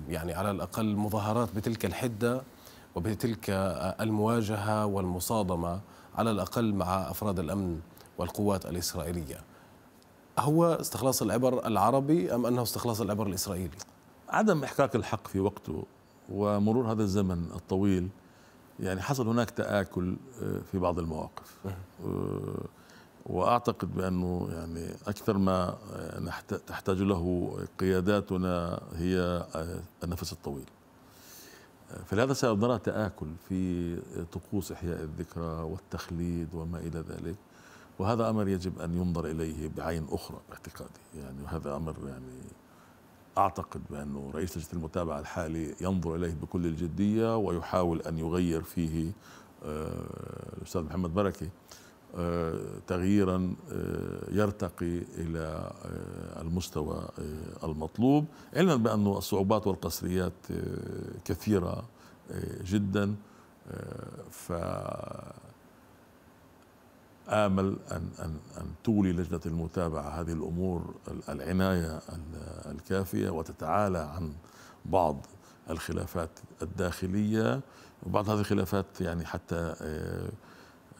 يعني على الأقل مظاهرات بتلك الحدة وبتلك آه، المواجهة والمصادمة على الأقل مع أفراد الأمن والقوات الإسرائيلية هو استخلاص العبر العربي أم أنه استخلاص العبر الإسرائيلي؟ عدم إحقاق الحق في وقته ومرور هذا الزمن الطويل يعني حصل هناك تآكل آه، في بعض المواقف واعتقد بانه يعني اكثر ما تحتاج له قياداتنا هي النفس الطويل. فلهذا سنرى تآكل في طقوس إحياء الذكرى والتخليد وما إلى ذلك وهذا أمر يجب أن ينظر إليه بعين أخرى باعتقادي يعني وهذا أمر يعني أعتقد بأنه رئيس لجنة المتابعة الحالي ينظر إليه بكل الجدية ويحاول أن يغير فيه آه، الأستاذ محمد بركه. آه، تغييرا آه، يرتقي الى آه، المستوى المطلوب علما بأن الصعوبات والقصريات كثيره جدا فآمل أن, أن, أن تولي لجنة المتابعة هذه الأمور العناية الكافية وتتعالى عن بعض الخلافات الداخلية وبعض هذه الخلافات يعني حتى آه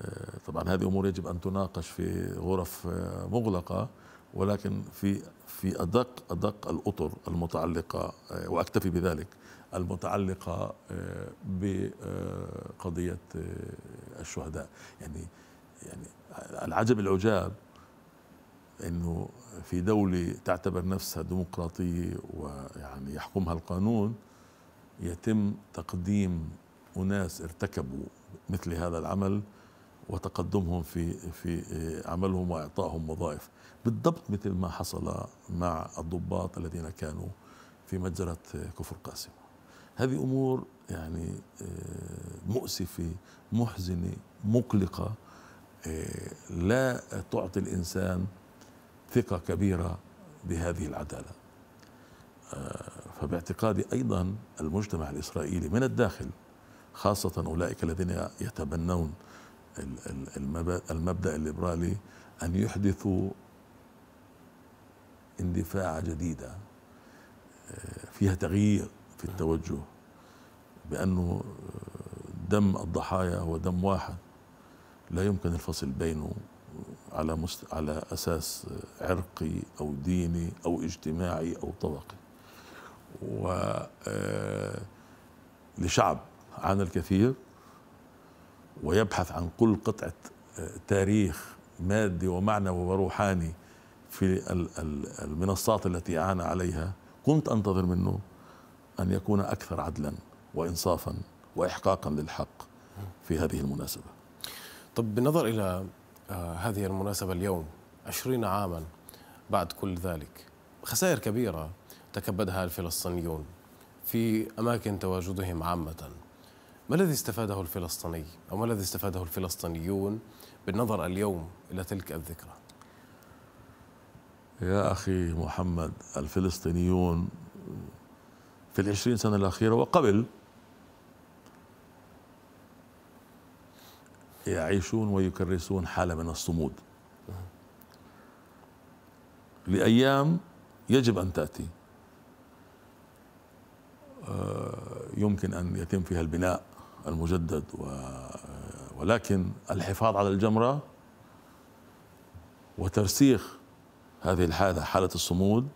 آه، طبعا هذه امور يجب ان تناقش في غرف آه، مغلقه ولكن في في ادق ادق الاطر المتعلقه آه، واكتفي بذلك المتعلقه بقضيه الشهداء يعني يعني العجب العجاب انه في دوله تعتبر نفسها ديمقراطيه ويعني يحكمها القانون يتم تقديم اناس ارتكبوا مثل هذا العمل وتقدمهم في في آه، عملهم واعطائهم وظائف بالضبط مثل ما حصل مع الضباط الذين كانوا في مجزرة آه، كفر قاسم هذه امور يعني آه، مؤسفه محزنه مقلقه لا تعطي الانسان ثقه كبيره بهذه العداله فباعتقادي ايضا المجتمع الاسرائيلي من الداخل خاصه اولئك الذين يتبنون المبدأ الليبرالي أن يحدثوا اندفاع جديدة آه، فيها تغيير في التوجه بأنه آه، دم الضحايا هو دم واحد لا يمكن الفصل بينه على مست... على اساس آه، عرقي او ديني او اجتماعي او طبقي. و لشعب عانى الكثير ويبحث عن كل قطعة آه، تاريخ مادي ومعنوي وروحاني في المنصات التي أعان عليها كنت أنتظر منه أن يكون أكثر عدلا وإنصافا وإحقاقا للحق في هذه المناسبة طب بالنظر إلى آه، هذه المناسبة اليوم عشرين عاما بعد كل ذلك خسائر كبيرة تكبدها الفلسطينيون في أماكن تواجدهم عامة ما الذي استفاده الفلسطيني أو ما الذي استفاده الفلسطينيون بالنظر اليوم إلى تلك الذكرى يا أخي محمد الفلسطينيون في العشرين سنة الأخيرة وقبل يعيشون ويكرسون حالة من الصمود لأيام يجب أن تأتي آه، يمكن أن يتم فيها البناء المجدد و ولكن الحفاظ على الجمرة وترسيخ هذه الحالة حالة الصمود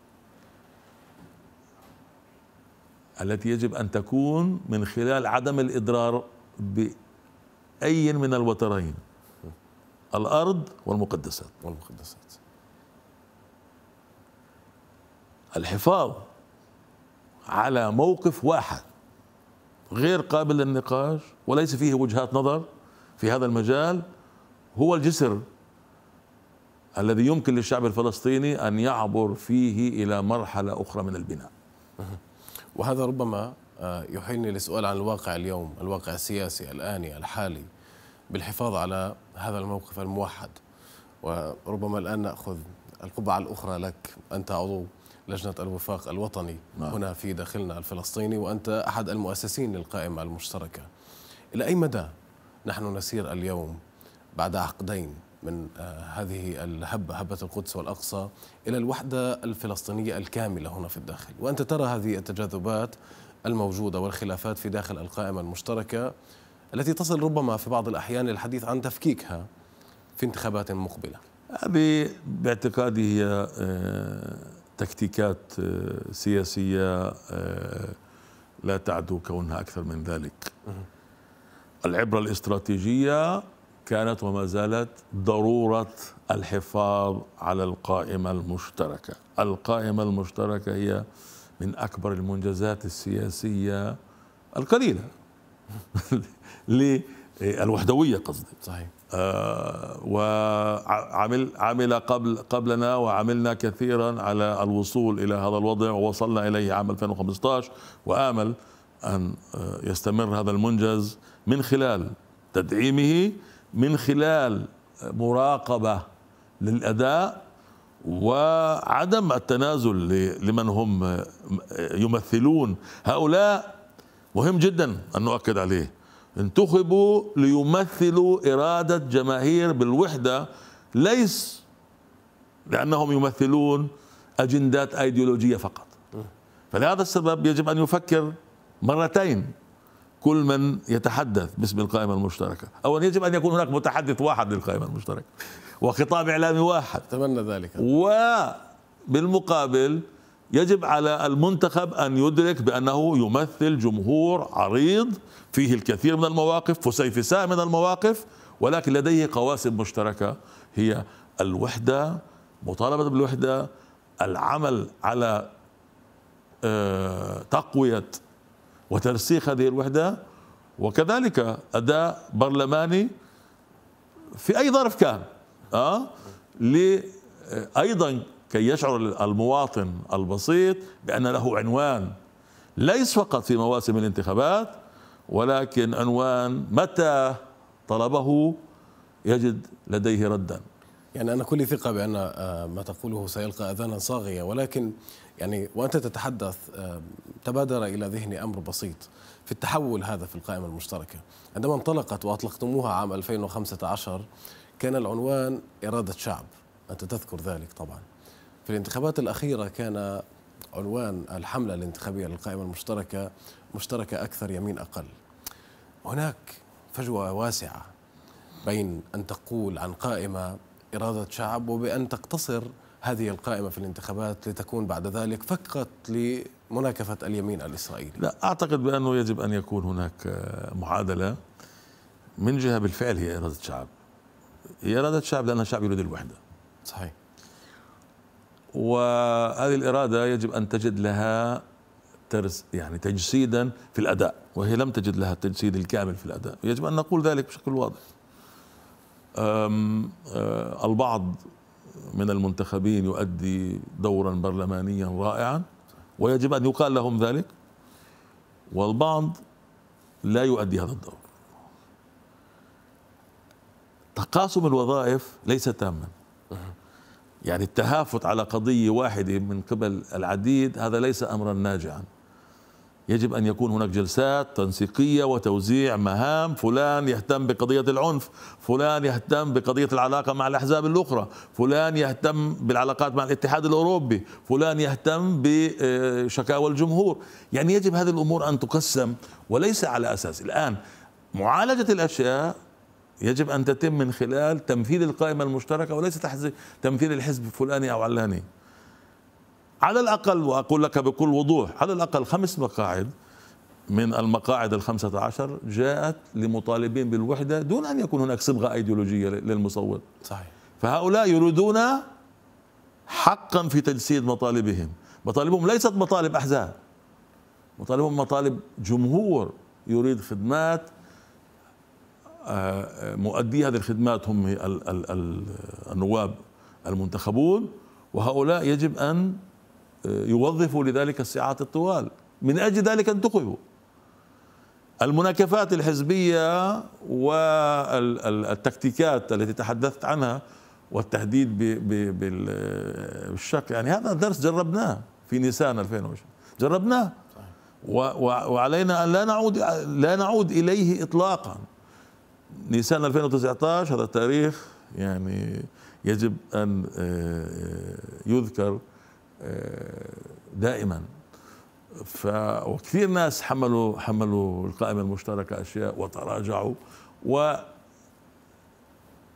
التي يجب أن تكون من خلال عدم الإضرار بأي من الوترين الأرض والمقدسات والمقدسات الحفاظ على موقف واحد غير قابل للنقاش وليس فيه وجهات نظر في هذا المجال هو الجسر الذي يمكن للشعب الفلسطيني ان يعبر فيه الى مرحله اخرى من البناء. وهذا ربما آه، يحيلني لسؤال عن الواقع اليوم، الواقع السياسي الاني الحالي بالحفاظ على هذا الموقف الموحد وربما الان ناخذ القبعه الاخرى لك انت عضو لجنة الوفاق الوطني نعم. هنا في داخلنا الفلسطيني وأنت أحد المؤسسين للقائمة المشتركة إلى أي مدى نحن نسير اليوم بعد عقدين من آه، هذه الهبة هبة القدس والأقصى إلى الوحدة الفلسطينية الكاملة هنا في الداخل وأنت ترى هذه التجاذبات الموجودة والخلافات في داخل القائمة المشتركة التي تصل ربما في بعض الأحيان للحديث عن تفكيكها في انتخابات مقبلة باعتقادي هي آه، تكتيكات آه، سياسية آه، لا تعدو كونها أكثر من ذلك العبرة الاستراتيجية كانت وما زالت ضرورة الحفاظ على القائمة المشتركة القائمة المشتركة هي من أكبر المنجزات السياسية القليلة للوحدوية آه، قصدي صحيح آه، وعمل عمل قبل قبلنا وعملنا كثيرا على الوصول الى هذا الوضع ووصلنا اليه عام 2015 وامل ان آه، يستمر هذا المنجز من خلال تدعيمه من خلال مراقبه للاداء وعدم التنازل لمن هم آه، يمثلون هؤلاء مهم جدا ان نؤكد عليه انتخبوا ليمثلوا إرادة جماهير بالوحدة ليس لأنهم يمثلون أجندات أيديولوجية فقط فلهذا السبب يجب أن يفكر مرتين كل من يتحدث باسم القائمة المشتركة أولا يجب أن يكون هناك متحدث واحد للقائمة المشتركة وخطاب إعلامي واحد أتمنى ذلك وبالمقابل يجب على المنتخب أن يدرك بأنه يمثل جمهور عريض فيه الكثير من المواقف فسيفساء من المواقف ولكن لديه قواسم مشتركة هي الوحدة مطالبة بالوحدة العمل على آه، تقوية وترسيخ هذه الوحدة وكذلك أداء برلماني في أي ظرف كان أه؟ أيضا كي يشعر المواطن البسيط بأن له عنوان ليس فقط في مواسم الانتخابات ولكن عنوان متى طلبه يجد لديه ردا يعني أنا كل ثقة بأن آه، ما تقوله سيلقى أذانا صاغية ولكن يعني وأنت تتحدث آه، تبادر إلى ذهني أمر بسيط في التحول هذا في القائمة المشتركة عندما انطلقت وأطلقتموها عام 2015 كان العنوان إرادة شعب أنت تذكر ذلك طبعاً في الانتخابات الأخيرة كان عنوان الحملة الانتخابية للقائمة المشتركة مشتركة أكثر يمين أقل هناك فجوة واسعة بين أن تقول عن قائمة إرادة شعب وبأن تقتصر هذه القائمة في الانتخابات لتكون بعد ذلك فقط لمناكفة اليمين الإسرائيلي لا أعتقد بأنه يجب أن يكون هناك معادلة من جهة بالفعل هي إرادة شعب هي إرادة شعب لأن الشعب يريد الوحدة صحيح وهذه الإرادة يجب أن تجد لها ترس يعني تجسيدا في الأداء وهي لم تجد لها التجسيد الكامل في الأداء يجب أن نقول ذلك بشكل واضح أم أه، البعض من المنتخبين يؤدي دورا برلمانيا رائعا ويجب أن يقال لهم ذلك والبعض لا يؤدي هذا الدور تقاسم الوظائف ليس تاما يعني التهافت على قضية واحدة من قبل العديد هذا ليس أمرا ناجعا يجب أن يكون هناك جلسات تنسيقية وتوزيع مهام فلان يهتم بقضية العنف فلان يهتم بقضية العلاقة مع الأحزاب الأخرى فلان يهتم بالعلاقات مع الاتحاد الأوروبي فلان يهتم بشكاوى الجمهور يعني يجب هذه الأمور أن تقسم وليس على أساس الآن معالجة الأشياء يجب أن تتم من خلال تنفيذ القائمة المشتركة وليس تنفيذ الحزب الفلاني أو علاني على الأقل وأقول لك بكل وضوح على الأقل خمس مقاعد من المقاعد الخمسة عشر جاءت لمطالبين بالوحدة دون أن يكون هناك صبغة أيديولوجية للمصوت صحيح فهؤلاء يريدون حقا في تجسيد مطالبهم مطالبهم ليست مطالب أحزاب مطالبهم مطالب جمهور يريد خدمات مؤدي هذه الخدمات هم النواب المنتخبون وهؤلاء يجب أن آه، يوظفوا لذلك الساعات الطوال من أجل ذلك انتخبوا المناكفات الحزبية والتكتيكات التي تحدثت عنها والتهديد بالشق يعني هذا درس جربناه في نيسان 2020 جربناه وعلينا أن لا نعود لا نعود إليه إطلاقاً نيسان 2019 هذا التاريخ يعني يجب ان آه، آه، يذكر آه، دائما ف وكثير ناس حملوا حملوا القائمه المشتركه اشياء وتراجعوا و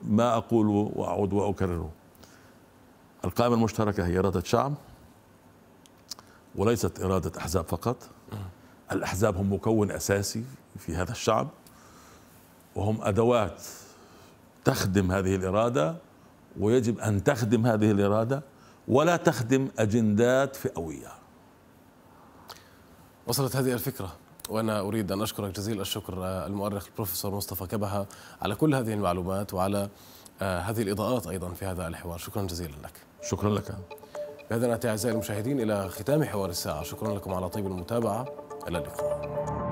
ما اقوله واعود واكرره القائمه المشتركه هي اراده شعب وليست اراده احزاب فقط الاحزاب هم مكون اساسي في هذا الشعب وهم ادوات تخدم هذه الاراده ويجب ان تخدم هذه الاراده ولا تخدم اجندات فئويه. وصلت هذه الفكره وانا اريد ان اشكرك جزيل الشكر آه، المؤرخ البروفيسور مصطفى كبهه على كل هذه المعلومات وعلى آه، هذه الاضاءات ايضا في هذا الحوار، شكرا جزيلا لك. شكرا لك. بهذا ناتي اعزائي المشاهدين الى ختام حوار الساعه، شكرا لكم على طيب المتابعه، الى اللقاء.